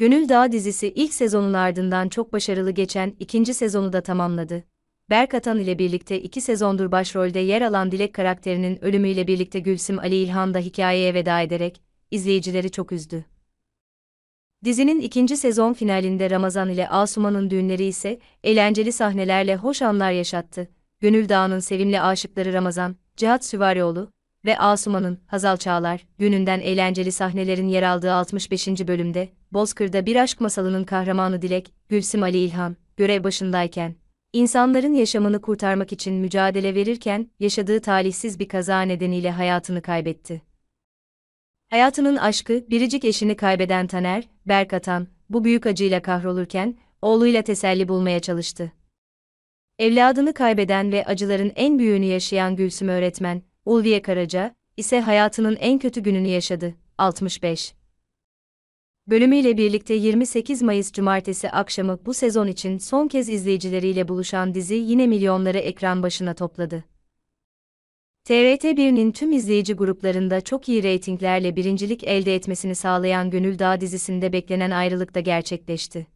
Gönül Dağı dizisi ilk sezonun ardından çok başarılı geçen ikinci sezonu da tamamladı. Berk Atan ile birlikte iki sezondur başrolde yer alan Dilek karakterinin ölümüyle birlikte Gülsüm Ali İlhan da hikayeye veda ederek izleyicileri çok üzdü. Dizinin ikinci sezon finalinde Ramazan ile Asuman'ın düğünleri ise eğlenceli sahnelerle hoş anlar yaşattı. Gönül Dağı'nın sevimli aşıkları Ramazan, Cihat Süvarioğlu, ve Asuman'ın Hazal Çağlar gününden eğlenceli sahnelerin yer aldığı 65. bölümde, Bozkır'da bir aşk masalının kahramanı Dilek, Gülsim Ali İlhan, görev başındayken, insanların yaşamını kurtarmak için mücadele verirken, yaşadığı talihsiz bir kaza nedeniyle hayatını kaybetti. Hayatının aşkı, biricik eşini kaybeden Taner, Berk Atan, bu büyük acıyla kahrolurken, oğluyla teselli bulmaya çalıştı. Evladını kaybeden ve acıların en büyüğünü yaşayan Gülsüm öğretmen, Ulviye Karaca ise hayatının en kötü gününü yaşadı. 65 bölümüyle birlikte 28 Mayıs Cumartesi akşamı bu sezon için son kez izleyicileriyle buluşan dizi yine milyonları ekran başına topladı. TRT1'nin tüm izleyici gruplarında çok iyi reytinglerle birincilik elde etmesini sağlayan Gönül Dağı dizisinde beklenen ayrılık da gerçekleşti.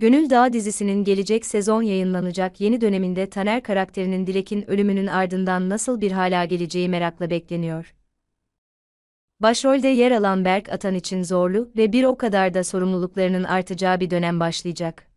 Gönül Dağı dizisinin gelecek sezon yayınlanacak yeni döneminde Taner karakterinin Dilek'in ölümünün ardından nasıl bir hala geleceği merakla bekleniyor. Başrolde yer alan Berk Atan için zorlu ve bir o kadar da sorumluluklarının artacağı bir dönem başlayacak.